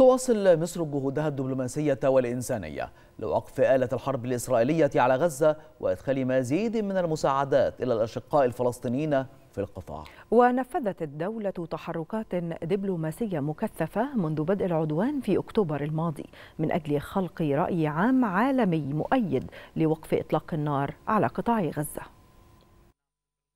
تواصل مصر جهودها الدبلوماسية والإنسانية لوقف آلة الحرب الإسرائيلية على غزة وإدخال مزيد من المساعدات إلى الأشقاء الفلسطينيين في القطاع ونفذت الدولة تحركات دبلوماسية مكثفة منذ بدء العدوان في أكتوبر الماضي من أجل خلق رأي عام عالمي مؤيد لوقف إطلاق النار على قطاع غزة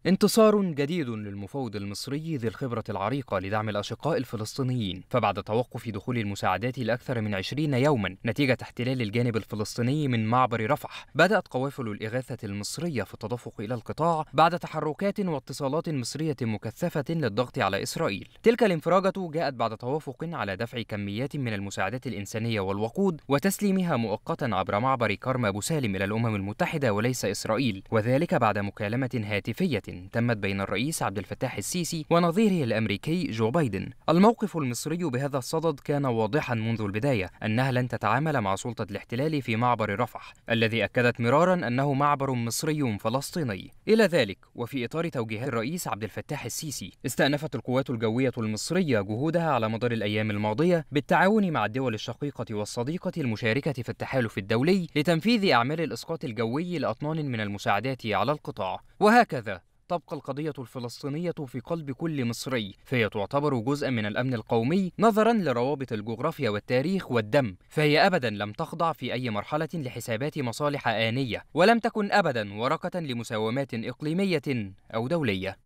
انتصار جديد للمفوض المصري ذي الخبرة العريقة لدعم الأشقاء الفلسطينيين فبعد توقف دخول المساعدات لأكثر من 20 يوما نتيجة احتلال الجانب الفلسطيني من معبر رفح بدأت قوافل الإغاثة المصرية في التدفق إلى القطاع بعد تحركات واتصالات مصرية مكثفة للضغط على إسرائيل تلك الانفراجة جاءت بعد توافق على دفع كميات من المساعدات الإنسانية والوقود وتسليمها مؤقتا عبر معبر كرم أبو سالم إلى الأمم المتحدة وليس إسرائيل وذلك بعد مكالمة هاتفية تمت بين الرئيس عبد الفتاح السيسي ونظيره الامريكي جو بايدن. الموقف المصري بهذا الصدد كان واضحا منذ البدايه انها لن تتعامل مع سلطه الاحتلال في معبر رفح، الذي اكدت مرارا انه معبر مصري فلسطيني. الى ذلك وفي اطار توجيهات الرئيس عبد الفتاح السيسي، استأنفت القوات الجويه المصريه جهودها على مدار الايام الماضيه بالتعاون مع الدول الشقيقه والصديقه المشاركه في التحالف الدولي لتنفيذ اعمال الاسقاط الجوي لاطنان من المساعدات على القطاع وهكذا تبقى القضية الفلسطينية في قلب كل مصري، فهي تعتبر جزءا من الأمن القومي نظرا لروابط الجغرافيا والتاريخ والدم، فهي أبدا لم تخضع في أي مرحلة لحسابات مصالح آنية، ولم تكن أبدا ورقة لمساومات إقليمية أو دولية.